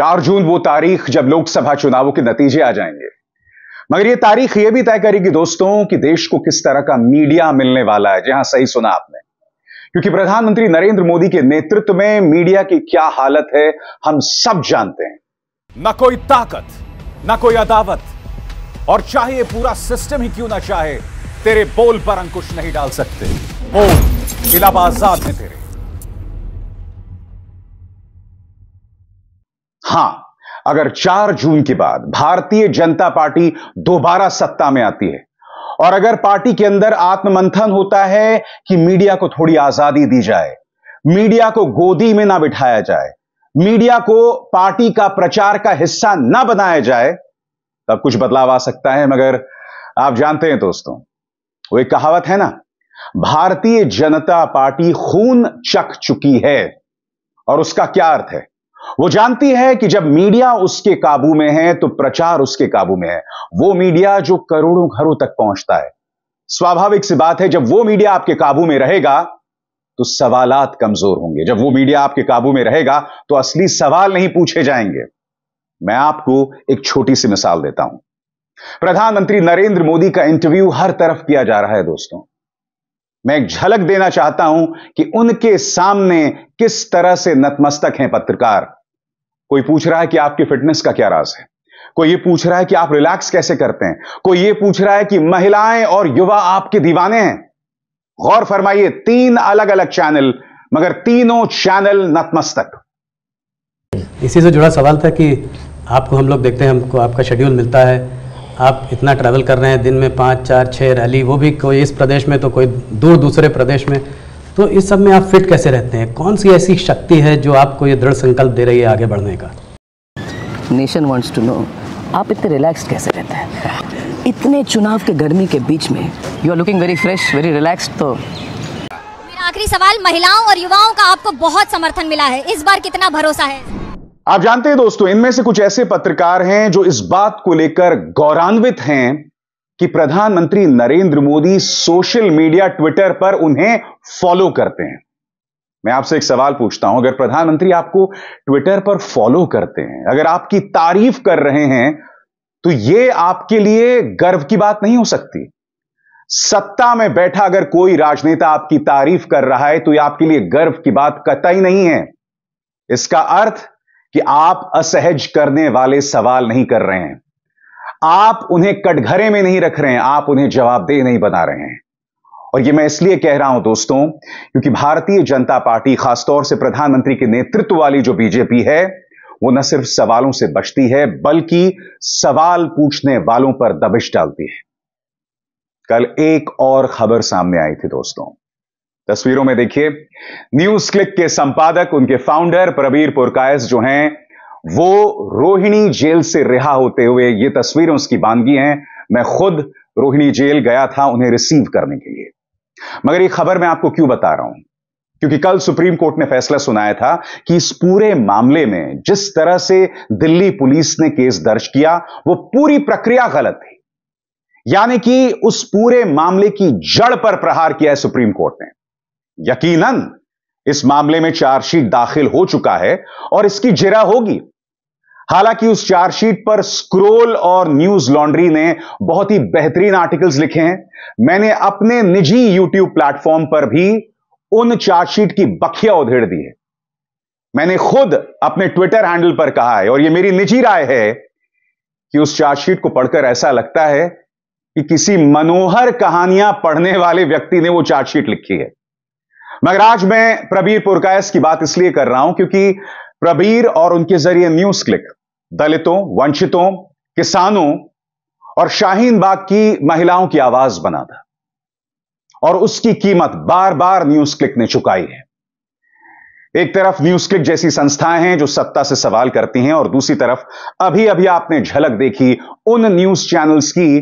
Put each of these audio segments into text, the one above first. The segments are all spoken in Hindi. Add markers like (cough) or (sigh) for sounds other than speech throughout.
चार जून वो तारीख जब लोकसभा चुनावों के नतीजे आ जाएंगे मगर ये तारीख ये भी तय करेगी दोस्तों कि देश को किस तरह का मीडिया मिलने वाला है जहां सही सुना आपने क्योंकि प्रधानमंत्री नरेंद्र मोदी के नेतृत्व में मीडिया की क्या हालत है हम सब जानते हैं ना कोई ताकत ना कोई अदावत और चाहे पूरा सिस्टम ही क्यों ना चाहे तेरे बोल पर अंकुश नहीं डाल सकते बोल इलाबाजाद है तेरे हां अगर 4 जून के बाद भारतीय जनता पार्टी दोबारा सत्ता में आती है और अगर पार्टी के अंदर आत्ममंथन होता है कि मीडिया को थोड़ी आजादी दी जाए मीडिया को गोदी में ना बिठाया जाए मीडिया को पार्टी का प्रचार का हिस्सा ना बनाया जाए तब कुछ बदलाव आ सकता है मगर आप जानते हैं दोस्तों वो एक कहावत है ना भारतीय जनता पार्टी खून चख चुकी है और उसका क्या अर्थ है वो जानती है कि जब मीडिया उसके काबू में है तो प्रचार उसके काबू में है वो मीडिया जो करोड़ों घरों तक पहुंचता है स्वाभाविक सी बात है जब वो मीडिया आपके काबू में रहेगा तो सवालात कमजोर होंगे जब वो मीडिया आपके काबू में रहेगा तो असली सवाल नहीं पूछे जाएंगे मैं आपको एक छोटी सी मिसाल देता हूं प्रधानमंत्री नरेंद्र मोदी का इंटरव्यू हर तरफ किया जा रहा है दोस्तों मैं एक झलक देना चाहता हूं कि उनके सामने किस तरह से नतमस्तक हैं पत्रकार कोई पूछ रहा है कि आपकी फिटनेस का क्या राज है कोई ये पूछ रहा है कि आप रिलैक्स कैसे करते हैं कोई ये पूछ रहा है कि महिलाएं और युवा आपके दीवाने हैं गौर फरमाइए तीन अलग अलग चैनल मगर तीनों चैनल नतमस्तक इसी से जुड़ा सवाल था कि आपको हम लोग देखते हैं हमको आपका शेड्यूल मिलता है आप इतना ट्रैवल कर रहे हैं दिन में पाँच चार छः रैली वो भी कोई इस प्रदेश में तो कोई दूर दूसरे प्रदेश में तो इस सब में आप फिट कैसे रहते हैं कौन सी ऐसी शक्ति है जो आपको ये दृढ़ संकल्प दे रही है आगे बढ़ने का नेशन वॉन्ट्स टू नो आप इतने रिलैक्स कैसे रहते हैं इतने चुनाव के गर्मी के बीच में you are looking very fresh very relax तो मेरा आखिरी सवाल महिलाओं और युवाओं का आपको बहुत समर्थन मिला है इस बार कितना भरोसा है आप जानते हैं दोस्तों इनमें से कुछ ऐसे पत्रकार हैं जो इस बात को लेकर गौरवान्वित हैं कि प्रधानमंत्री Narendra Modi social media Twitter पर उन्हें फॉलो करते हैं मैं आपसे एक सवाल पूछता हूं अगर प्रधानमंत्री आपको ट्विटर पर फॉलो करते हैं अगर आपकी तारीफ कर रहे हैं तो यह आपके लिए गर्व की बात नहीं हो सकती सत्ता में बैठा अगर कोई राजनेता आपकी तारीफ कर रहा है तो यह आपके लिए गर्व की बात कतई नहीं है इसका अर्थ कि आप असहज करने वाले सवाल नहीं कर रहे हैं आप उन्हें कटघरे में नहीं रख रहे हैं आप उन्हें जवाबदेह नहीं बना रहे हैं और यह मैं इसलिए कह रहा हूं दोस्तों क्योंकि भारतीय जनता पार्टी खासतौर से प्रधानमंत्री के नेतृत्व वाली जो बीजेपी है वो न सिर्फ सवालों से बचती है बल्कि सवाल पूछने वालों पर दबिश डालती है कल एक और खबर सामने आई थी दोस्तों तस्वीरों में देखिए न्यूज क्लिक के संपादक उनके फाउंडर प्रवीर पुरकायस जो हैं वो रोहिणी जेल से रिहा होते हुए ये तस्वीरें उसकी बांधगी हैं मैं खुद रोहिणी जेल गया था उन्हें रिसीव करने के लिए मगर ये खबर मैं आपको क्यों बता रहा हूं क्योंकि कल सुप्रीम कोर्ट ने फैसला सुनाया था कि इस पूरे मामले में जिस तरह से दिल्ली पुलिस ने केस दर्ज किया वो पूरी प्रक्रिया गलत थी यानी कि उस पूरे मामले की जड़ पर प्रहार किया है सुप्रीम कोर्ट ने यकीनन इस मामले में चार्जशीट दाखिल हो चुका है और इसकी जिरा होगी हालांकि उस चार्जशीट पर स्क्रोल और न्यूज लॉन्ड्री ने बहुत ही बेहतरीन आर्टिकल्स लिखे हैं मैंने अपने निजी यूट्यूब प्लेटफॉर्म पर भी उन चार्जशीट की बखिया उधेड़ दी है मैंने खुद अपने ट्विटर हैंडल पर कहा है और यह मेरी निजी राय है कि उस चार्जशीट को पढ़कर ऐसा लगता है कि किसी मनोहर कहानियां पढ़ने वाले व्यक्ति ने वो चार्जशीट लिखी है मगर आज मैं प्रबीर पुरकायस की बात इसलिए कर रहा हूं क्योंकि प्रबीर और उनके जरिए न्यूज क्लिक दलितों वंचितों किसानों और शाहीन बाग की महिलाओं की आवाज बना था और उसकी कीमत बार बार न्यूज क्लिक ने चुकाई है एक तरफ न्यूज क्लिक जैसी संस्थाएं हैं जो सत्ता से सवाल करती हैं और दूसरी तरफ अभी अभी आपने झलक देखी उन न्यूज चैनल्स की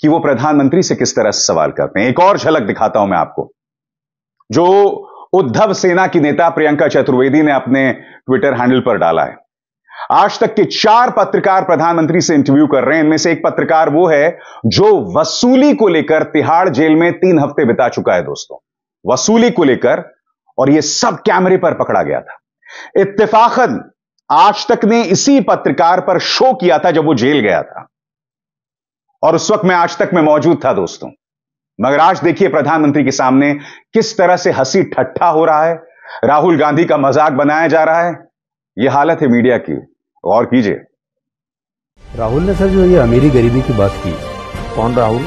कि वो प्रधानमंत्री से किस तरह से सवाल करते हैं एक और झलक दिखाता हूं मैं आपको जो उद्धव सेना की नेता प्रियंका चतुर्वेदी ने अपने ट्विटर हैंडल पर डाला है आज तक के चार पत्रकार प्रधानमंत्री से इंटरव्यू कर रहे हैं इनमें से एक पत्रकार वो है जो वसूली को लेकर तिहाड़ जेल में तीन हफ्ते बिता चुका है दोस्तों वसूली को लेकर और यह सब कैमरे पर पकड़ा गया था इत्तेफाकन आज तक ने इसी पत्रकार पर शो किया था जब वो जेल गया था और उस वक्त मैं आज तक में मौजूद था दोस्तों मगर आज देखिए प्रधानमंत्री के सामने किस तरह से हंसी ठट्ठा हो रहा है राहुल गांधी का मजाक बनाया जा रहा है यह हालत है मीडिया की और कीजिए राहुल ने सर जो ये अमीरी गरीबी की बात की कौन राहुल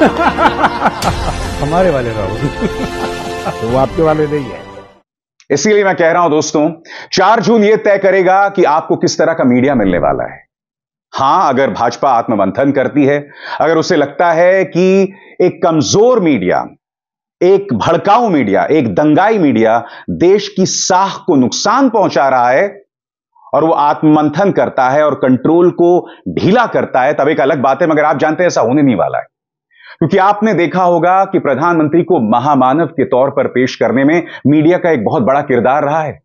(laughs) हमारे वाले राहुल (laughs) वो आपके वाले नहीं है इसीलिए मैं कह रहा हूं दोस्तों चार जून यह तय करेगा कि आपको किस तरह का मीडिया मिलने वाला है हां अगर भाजपा आत्ममंथन करती है अगर उसे लगता है कि एक कमजोर मीडिया एक भड़काऊ मीडिया एक दंगाई मीडिया देश की साख को नुकसान पहुंचा रहा है और वो आत्ममंथन करता है और कंट्रोल को ढीला करता है तब एक अलग बात है मगर आप जानते हैं ऐसा होने नहीं वाला है क्योंकि आपने देखा होगा कि प्रधानमंत्री को महामानव के तौर पर पेश करने में मीडिया का एक बहुत बड़ा किरदार रहा है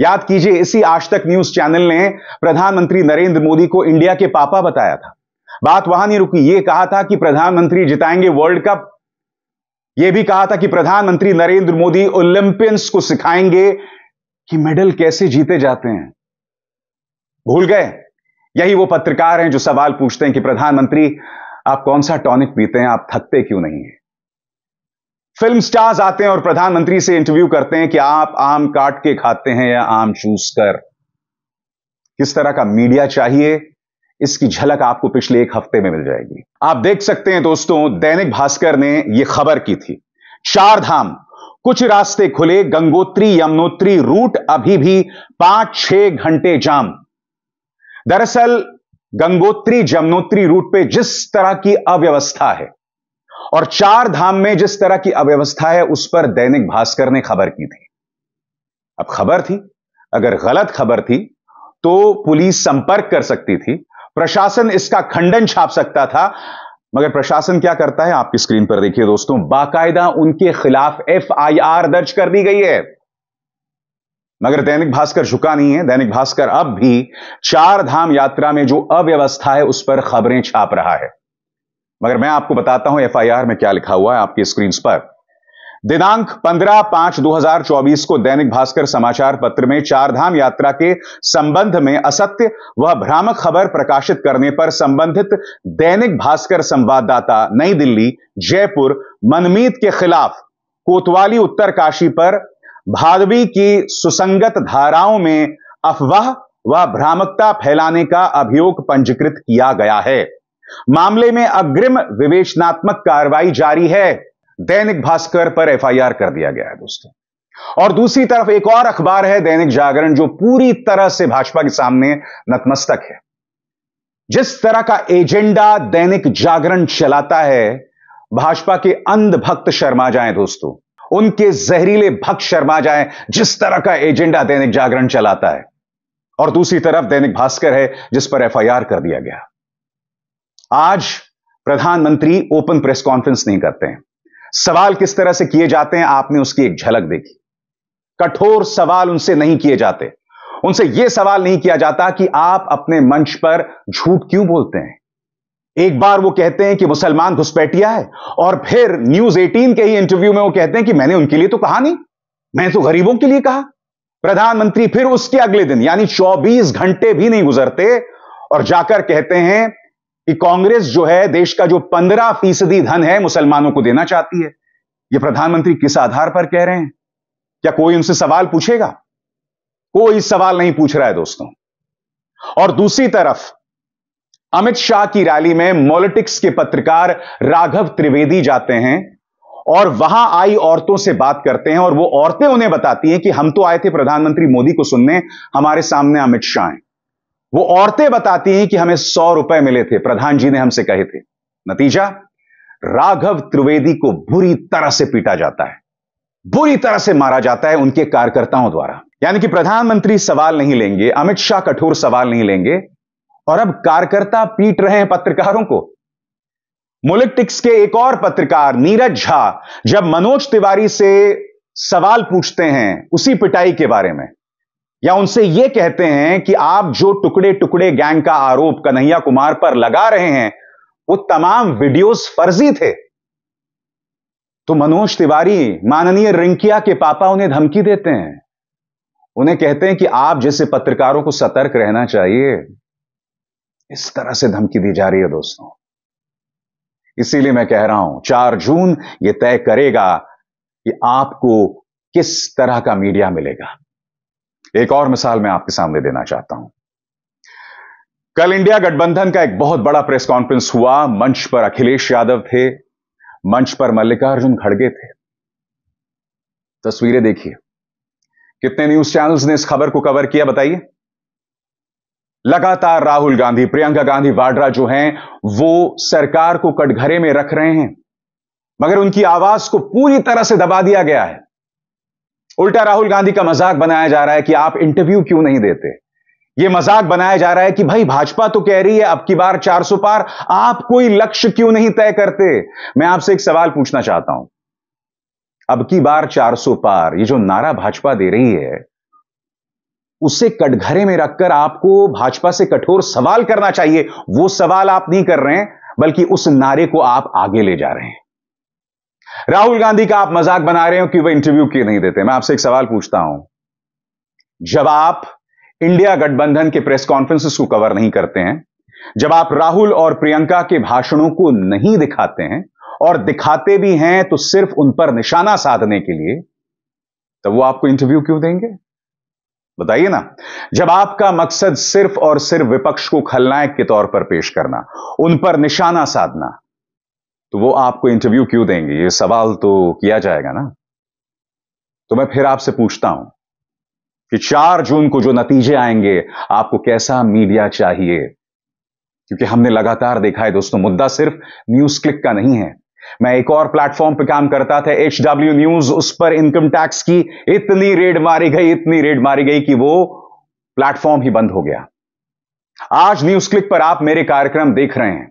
याद कीजिए इसी आज तक न्यूज चैनल ने प्रधानमंत्री नरेंद्र मोदी को इंडिया के पापा बताया था बात वहां नहीं रुकी ये कहा था कि प्रधानमंत्री जिताएंगे वर्ल्ड कप यह भी कहा था कि प्रधानमंत्री नरेंद्र मोदी ओलंपियंस को सिखाएंगे कि मेडल कैसे जीते जाते हैं भूल गए यही वो पत्रकार हैं जो सवाल पूछते हैं कि प्रधानमंत्री आप कौन सा टॉनिक पीते हैं आप थकते क्यों नहीं है फिल्म स्टार्स आते हैं और प्रधानमंत्री से इंटरव्यू करते हैं कि आप आम काट के खाते हैं या आम चूस कर किस तरह का मीडिया चाहिए इसकी झलक आपको पिछले एक हफ्ते में मिल जाएगी आप देख सकते हैं दोस्तों दैनिक भास्कर ने यह खबर की थी चार धाम कुछ रास्ते खुले गंगोत्री यमुनोत्री रूट अभी भी पांच छह घंटे जाम दरअसल गंगोत्री यमुनोत्री रूट पे जिस तरह की अव्यवस्था है और चार धाम में जिस तरह की अव्यवस्था है उस पर दैनिक भास्कर ने खबर की थी अब खबर थी अगर गलत खबर थी तो पुलिस संपर्क कर सकती थी प्रशासन इसका खंडन छाप सकता था मगर प्रशासन क्या करता है आपकी स्क्रीन पर देखिए दोस्तों बाकायदा उनके खिलाफ एफआईआर दर्ज कर दी गई है मगर दैनिक भास्कर झुका नहीं है दैनिक भास्कर अब भी चार धाम यात्रा में जो अव्यवस्था है उस पर खबरें छाप रहा है मगर मैं आपको बताता हूं एफआईआर में क्या लिखा हुआ है आपकी स्क्रीन पर दिनांक 15 पांच 2024 को दैनिक भास्कर समाचार पत्र में चारधाम यात्रा के संबंध में असत्य व भ्रामक खबर प्रकाशित करने पर संबंधित दैनिक भास्कर संवाददाता नई दिल्ली जयपुर मनमीत के खिलाफ कोतवाली उत्तरकाशी पर भादवी की सुसंगत धाराओं में अफवाह व भ्रामकता फैलाने का अभियोग पंजीकृत किया गया है मामले में अग्रिम विवेचनात्मक कार्रवाई जारी है दैनिक भास्कर पर एफआईआर कर दिया गया है दोस्तों और दूसरी तरफ एक और अखबार है दैनिक जागरण जो पूरी तरह से भाजपा के सामने नतमस्तक है जिस तरह का एजेंडा दैनिक जागरण चलाता है भाजपा के अंधभक्त शर्मा जाए दोस्तों उनके जहरीले भक्त शर्मा जाए जिस तरह का एजेंडा दैनिक जागरण चलाता है और दूसरी तरफ दैनिक भास्कर है जिस पर एफआईआर कर दिया गया आज प्रधानमंत्री ओपन प्रेस कॉन्फ्रेंस नहीं करते हैं सवाल किस तरह से किए जाते हैं आपने उसकी एक झलक देखी कठोर सवाल उनसे नहीं किए जाते उनसे यह सवाल नहीं किया जाता कि आप अपने मंच पर झूठ क्यों बोलते हैं एक बार वो कहते हैं कि मुसलमान घुसपैठिया है और फिर न्यूज 18 के ही इंटरव्यू में वो कहते हैं कि मैंने उनके लिए तो कहा नहीं मैंने तो गरीबों के लिए कहा प्रधानमंत्री फिर उसके अगले दिन यानी 24 घंटे भी नहीं गुजरते और जाकर कहते हैं कि कांग्रेस जो है देश का जो पंद्रह फीसदी धन है मुसलमानों को देना चाहती है ये प्रधानमंत्री किस आधार पर कह रहे हैं क्या कोई उनसे सवाल पूछेगा कोई सवाल नहीं पूछ रहा है दोस्तों और दूसरी तरफ अमित शाह की रैली में मॉलिटिक्स के पत्रकार राघव त्रिवेदी जाते हैं और वहां आई औरतों से बात करते हैं और वो औरतें उन्हें बताती हैं कि हम तो आए थे प्रधानमंत्री मोदी को सुनने हमारे सामने अमित शाह हैं वो औरतें बताती हैं कि हमें सौ रुपए मिले थे प्रधान जी ने हमसे कहे थे नतीजा राघव त्रिवेदी को बुरी तरह से पीटा जाता है बुरी तरह से मारा जाता है उनके कार्यकर्ताओं द्वारा यानी कि प्रधानमंत्री सवाल नहीं लेंगे अमित शाह कठोर सवाल नहीं लेंगे और अब कार्यकर्ता पीट रहे हैं पत्रकारों को मोलिटिक्स के एक और पत्रकार नीरज झा जब मनोज तिवारी से सवाल पूछते हैं उसी पिटाई के बारे में या उनसे यह कहते हैं कि आप जो टुकड़े टुकड़े गैंग का आरोप कन्हैया कुमार पर लगा रहे हैं वो तमाम वीडियोस फर्जी थे तो मनोज तिवारी माननीय रिंकिया के पापा उन्हें धमकी देते हैं उन्हें कहते हैं कि आप जैसे पत्रकारों को सतर्क रहना चाहिए इस तरह से धमकी दी जा रही है दोस्तों इसीलिए मैं कह रहा हूं चार जून यह तय करेगा कि आपको किस तरह का मीडिया मिलेगा एक और मिसाल मैं आपके सामने देना चाहता हूं कल इंडिया गठबंधन का एक बहुत बड़ा प्रेस कॉन्फ्रेंस हुआ मंच पर अखिलेश यादव थे मंच पर मल्लिकार्जुन खड़गे थे तस्वीरें देखिए कितने न्यूज चैनल्स ने इस खबर को कवर किया बताइए लगातार राहुल गांधी प्रियंका गांधी वाड्रा जो हैं वो सरकार को कटघरे में रख रहे हैं मगर उनकी आवाज को पूरी तरह से दबा दिया गया है उल्टा राहुल गांधी का मजाक बनाया जा रहा है कि आप इंटरव्यू क्यों नहीं देते यह मजाक बनाया जा रहा है कि भाई भाजपा तो कह रही है अब की बार सौ पार आप कोई लक्ष्य क्यों नहीं तय करते मैं आपसे एक सवाल पूछना चाहता हूं अब की बार 400 पार ये जो नारा भाजपा दे रही है उसे कटघरे में रखकर आपको भाजपा से कठोर सवाल करना चाहिए वो सवाल आप नहीं कर रहे हैं बल्कि उस नारे को आप आगे ले जा रहे हैं राहुल गांधी का आप मजाक बना रहे हो कि वह इंटरव्यू क्यों नहीं देते मैं आपसे एक सवाल पूछता हूं जब आप इंडिया गठबंधन के प्रेस कॉन्फ्रेंस को कवर नहीं करते हैं जब आप राहुल और प्रियंका के भाषणों को नहीं दिखाते हैं और दिखाते भी हैं तो सिर्फ उन पर निशाना साधने के लिए तो वो आपको इंटरव्यू क्यों देंगे बताइए ना जब आपका मकसद सिर्फ और सिर्फ विपक्ष को खलनायक के तौर पर पेश करना उन पर निशाना साधना तो वो आपको इंटरव्यू क्यों देंगे ये सवाल तो किया जाएगा ना तो मैं फिर आपसे पूछता हूं कि चार जून को जो नतीजे आएंगे आपको कैसा मीडिया चाहिए क्योंकि हमने लगातार देखा है दोस्तों मुद्दा सिर्फ न्यूज क्लिक का नहीं है मैं एक और प्लेटफॉर्म पर काम करता था एच डब्ल्यू न्यूज उस पर इनकम टैक्स की इतनी रेड मारी गई इतनी रेड मारी गई कि वो प्लेटफॉर्म ही बंद हो गया आज न्यूज क्लिक पर आप मेरे कार्यक्रम देख रहे हैं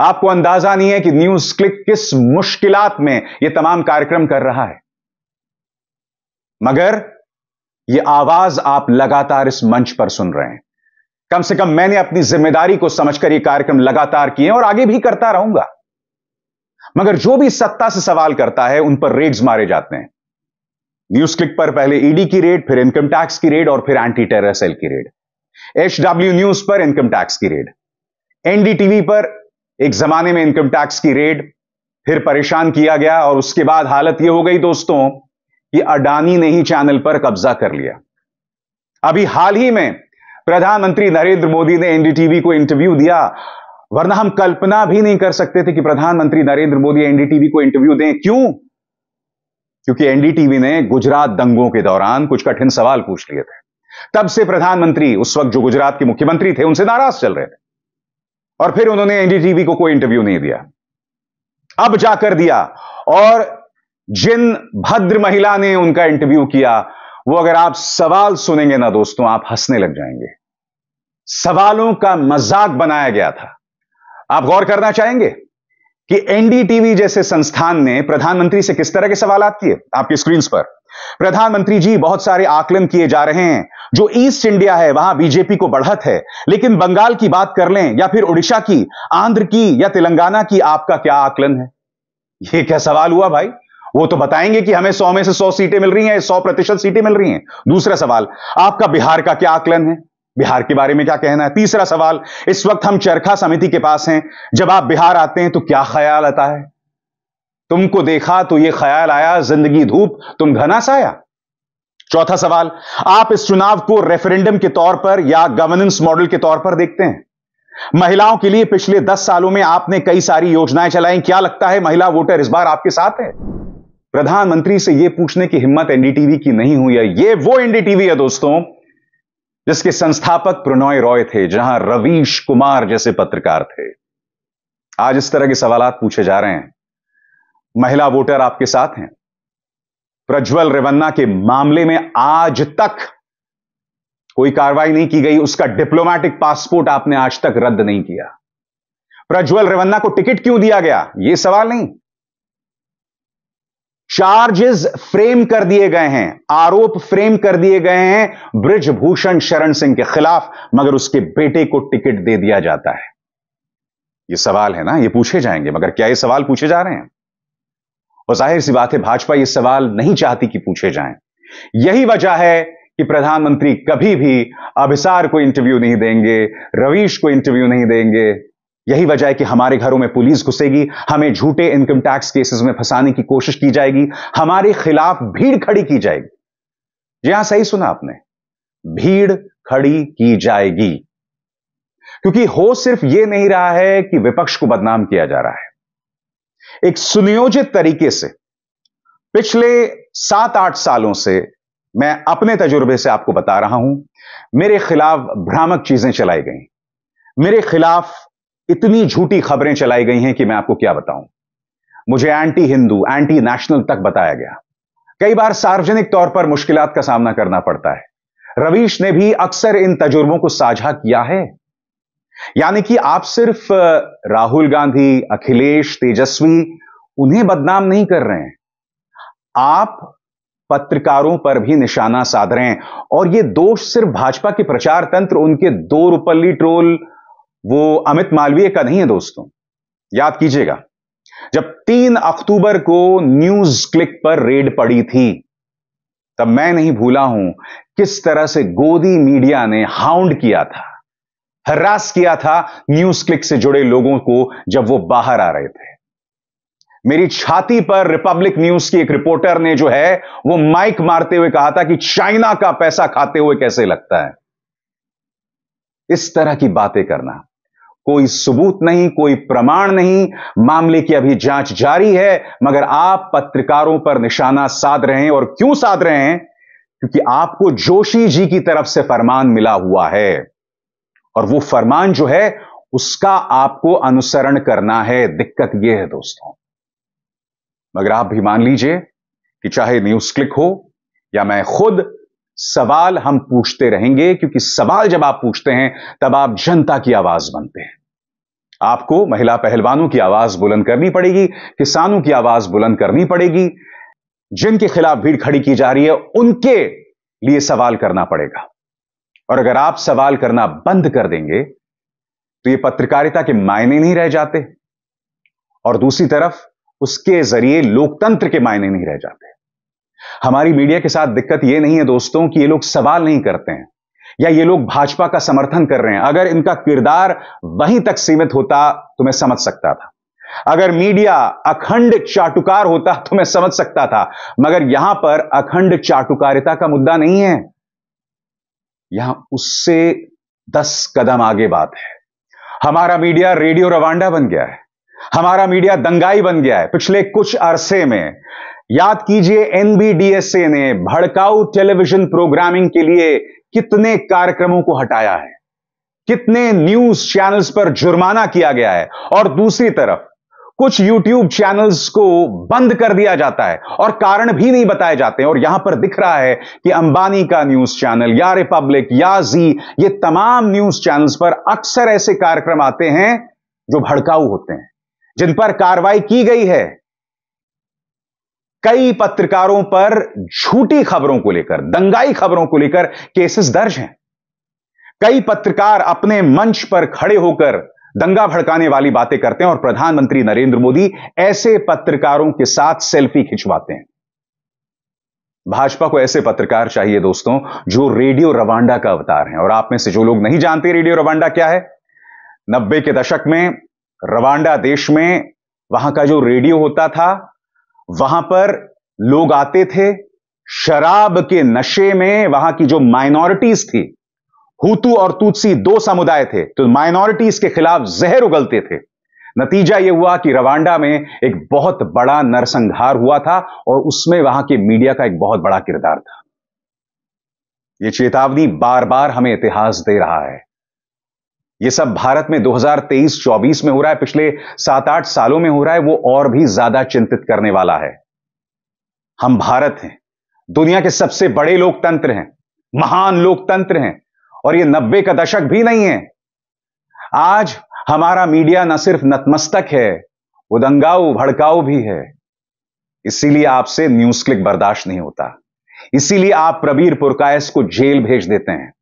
आपको अंदाजा नहीं है कि न्यूज क्लिक किस मुश्किलात में यह तमाम कार्यक्रम कर रहा है मगर यह आवाज आप लगातार इस मंच पर सुन रहे हैं कम से कम मैंने अपनी जिम्मेदारी को समझकर यह कार्यक्रम लगातार किए और आगे भी करता रहूंगा मगर जो भी सत्ता से सवाल करता है उन पर रेड्स मारे जाते हैं न्यूज क्लिक पर पहले ईडी e की रेड फिर इनकम टैक्स की रेड और फिर एंटी टेरर सेल की रेड एच न्यूज पर इनकम टैक्स की रेड एनडीटीवी पर एक जमाने में इनकम टैक्स की रेड फिर परेशान किया गया और उसके बाद हालत यह हो गई दोस्तों कि अडानी ने ही चैनल पर कब्जा कर लिया अभी हाल ही में प्रधानमंत्री नरेंद्र मोदी ने एनडीटीवी को इंटरव्यू दिया वरना हम कल्पना भी नहीं कर सकते थे कि प्रधानमंत्री नरेंद्र मोदी एनडीटीवी को इंटरव्यू दें क्यों क्योंकि एनडीटीवी ने गुजरात दंगों के दौरान कुछ कठिन सवाल पूछ लिए थे तब से प्रधानमंत्री उस वक्त जो गुजरात के मुख्यमंत्री थे उनसे नाराज चल रहे थे और फिर उन्होंने एनडीटीवी को कोई इंटरव्यू नहीं दिया अब जाकर दिया और जिन भद्र महिला ने उनका इंटरव्यू किया वो अगर आप सवाल सुनेंगे ना दोस्तों आप हंसने लग जाएंगे सवालों का मजाक बनाया गया था आप गौर करना चाहेंगे कि एनडीटीवी जैसे संस्थान ने प्रधानमंत्री से किस तरह के सवाल किए आपकी स्क्रीन पर प्रधानमंत्री जी बहुत सारे आकलन किए जा रहे हैं जो ईस्ट इंडिया है वहां बीजेपी को बढ़त है लेकिन बंगाल की बात कर लें या फिर उड़ीसा की आंध्र की या तेलंगाना की आपका क्या आकलन है यह क्या सवाल हुआ भाई वो तो बताएंगे कि हमें सौ में से सौ सीटें मिल रही हैं सौ प्रतिशत सीटें मिल रही हैं दूसरा सवाल आपका बिहार का क्या आकलन है बिहार के बारे में क्या कहना है तीसरा सवाल इस वक्त हम चरखा समिति के पास हैं जब आप बिहार आते हैं तो क्या ख्याल आता है तुमको देखा तो यह ख्याल आया जिंदगी धूप तुम घना साया चौथा सवाल आप इस चुनाव को रेफरेंडम के तौर पर या गवर्नेंस मॉडल के तौर पर देखते हैं महिलाओं के लिए पिछले दस सालों में आपने कई सारी योजनाएं चलाई क्या लगता है महिला वोटर इस बार आपके साथ है प्रधानमंत्री से यह पूछने की हिम्मत एनडीटीवी की नहीं हुई है यह वो एनडीटीवी है दोस्तों जिसके संस्थापक प्रणॉय रॉय थे जहां रवीश कुमार जैसे पत्रकार थे आज इस तरह के सवाल पूछे जा रहे हैं महिला वोटर आपके साथ हैं प्रज्वल रेवन्ना के मामले में आज तक कोई कार्रवाई नहीं की गई उसका डिप्लोमेटिक पासपोर्ट आपने आज तक रद्द नहीं किया प्रज्वल रेवन्ना को टिकट क्यों दिया गया यह सवाल नहीं चार्जेस फ्रेम कर दिए गए हैं आरोप फ्रेम कर दिए गए हैं ब्रिजभूषण शरण सिंह के खिलाफ मगर उसके बेटे को टिकट दे दिया जाता है यह सवाल है ना ये पूछे जाएंगे मगर क्या ये सवाल पूछे जा रहे हैं और जाहिर सी बात है भाजपा ये सवाल नहीं चाहती कि पूछे जाएं यही वजह है कि प्रधानमंत्री कभी भी अभिसार को इंटरव्यू नहीं देंगे रवीश को इंटरव्यू नहीं देंगे यही वजह है कि हमारे घरों में पुलिस घुसेगी हमें झूठे इनकम टैक्स केसेस में फंसाने की कोशिश की जाएगी हमारे खिलाफ भीड़ खड़ी की जाएगी जी हां सही सुना आपने भीड़ खड़ी की जाएगी क्योंकि हो सिर्फ यह नहीं रहा है कि विपक्ष को बदनाम किया जा रहा है एक सुनियोजित तरीके से पिछले सात आठ सालों से मैं अपने तजुर्बे से आपको बता रहा हूं मेरे खिलाफ भ्रामक चीजें चलाई गई मेरे खिलाफ इतनी झूठी खबरें चलाई गई हैं कि मैं आपको क्या बताऊं मुझे एंटी हिंदू एंटी नेशनल तक बताया गया कई बार सार्वजनिक तौर पर मुश्किलात का सामना करना पड़ता है रवीश ने भी अक्सर इन तजुर्बों को साझा किया है यानी कि आप सिर्फ राहुल गांधी अखिलेश तेजस्वी उन्हें बदनाम नहीं कर रहे हैं आप पत्रकारों पर भी निशाना साध रहे हैं और यह दोष सिर्फ भाजपा के प्रचार तंत्र उनके दो रुपल्ली ट्रोल वो अमित मालवीय का नहीं है दोस्तों याद कीजिएगा जब तीन अक्टूबर को न्यूज क्लिक पर रेड पड़ी थी तब मैं नहीं भूला हूं किस तरह से गोदी मीडिया ने हाउंड किया था हरास किया था न्यूज क्लिक से जुड़े लोगों को जब वो बाहर आ रहे थे मेरी छाती पर रिपब्लिक न्यूज की एक रिपोर्टर ने जो है वो माइक मारते हुए कहा था कि चाइना का पैसा खाते हुए कैसे लगता है इस तरह की बातें करना कोई सबूत नहीं कोई प्रमाण नहीं मामले की अभी जांच जारी है मगर आप पत्रकारों पर निशाना साध रहे हैं और क्यों साध रहे हैं क्योंकि आपको जोशी जी की तरफ से फरमान मिला हुआ है और वो फरमान जो है उसका आपको अनुसरण करना है दिक्कत यह है दोस्तों मगर आप भी मान लीजिए कि चाहे न्यूज क्लिक हो या मैं खुद सवाल हम पूछते रहेंगे क्योंकि सवाल जब आप पूछते हैं तब आप जनता की आवाज बनते हैं आपको महिला पहलवानों की आवाज बुलंद करनी पड़ेगी किसानों की आवाज बुलंद करनी पड़ेगी जिनके खिलाफ भीड़ खड़ी की जा रही है उनके लिए सवाल करना पड़ेगा और अगर आप सवाल करना बंद कर देंगे तो ये पत्रकारिता के मायने नहीं रह जाते और दूसरी तरफ उसके जरिए लोकतंत्र के मायने नहीं रह जाते हमारी मीडिया के साथ दिक्कत यह नहीं है दोस्तों कि ये लोग सवाल नहीं करते हैं या ये लोग भाजपा का समर्थन कर रहे हैं अगर इनका किरदार वहीं तक सीमित होता तो मैं समझ सकता था अगर मीडिया अखंड चाटुकार होता तो मैं समझ सकता था मगर यहां पर अखंड चाटुकारिता का मुद्दा नहीं है यहां उससे दस कदम आगे बात है हमारा मीडिया रेडियो रवांडा बन गया है हमारा मीडिया दंगाई बन गया है पिछले कुछ अरसे में याद कीजिए एनबीडीएसए ने भड़काऊ टेलीविजन प्रोग्रामिंग के लिए कितने कार्यक्रमों को हटाया है कितने न्यूज चैनल्स पर जुर्माना किया गया है और दूसरी तरफ कुछ यूट्यूब चैनल्स को बंद कर दिया जाता है और कारण भी नहीं बताए जाते और यहां पर दिख रहा है कि अंबानी का न्यूज चैनल या रिपब्लिक या जी ये तमाम न्यूज चैनल्स पर अक्सर ऐसे कार्यक्रम आते हैं जो भड़काऊ होते हैं जिन पर कार्रवाई की गई है कई पत्रकारों पर झूठी खबरों को लेकर दंगाई खबरों को लेकर केसेस दर्ज हैं कई पत्रकार अपने मंच पर खड़े होकर दंगा भड़काने वाली बातें करते हैं और प्रधानमंत्री नरेंद्र मोदी ऐसे पत्रकारों के साथ सेल्फी खिंचवाते हैं भाजपा को ऐसे पत्रकार चाहिए दोस्तों जो रेडियो रवांडा का अवतार हैं और आप में से जो लोग नहीं जानते रेडियो रवांडा क्या है नब्बे के दशक में रवांडा देश में वहां का जो रेडियो होता था वहां पर लोग आते थे शराब के नशे में वहां की जो माइनॉरिटीज थी हुतू और तूतसी दो समुदाय थे तो माइनॉरिटीज के खिलाफ जहर उगलते थे नतीजा यह हुआ कि रवांडा में एक बहुत बड़ा नरसंहार हुआ था और उसमें वहां के मीडिया का एक बहुत बड़ा किरदार था यह चेतावनी बार बार हमें इतिहास दे रहा है यह सब भारत में 2023-24 में हो रहा है पिछले सात आठ सालों में हो रहा है वो और भी ज्यादा चिंतित करने वाला है हम भारत हैं दुनिया के सबसे बड़े लोकतंत्र हैं महान लोकतंत्र हैं और ये नब्बे का दशक भी नहीं है आज हमारा मीडिया न सिर्फ नतमस्तक है वो दंगाऊ भड़काऊ भी है इसीलिए आपसे न्यूज क्लिक बर्दाश्त नहीं होता इसीलिए आप प्रवीर पुरकायस को जेल भेज देते हैं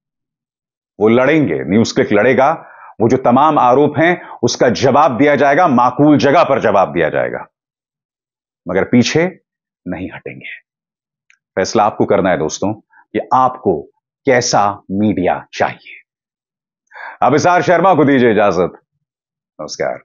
वो लड़ेंगे न्यूज क्लिक लड़ेगा वो जो तमाम आरोप हैं उसका जवाब दिया जाएगा माकूल जगह पर जवाब दिया जाएगा मगर पीछे नहीं हटेंगे फैसला आपको करना है दोस्तों कि आपको कैसा मीडिया चाहिए अब इसार शर्मा को दीजिए इजाजत नमस्कार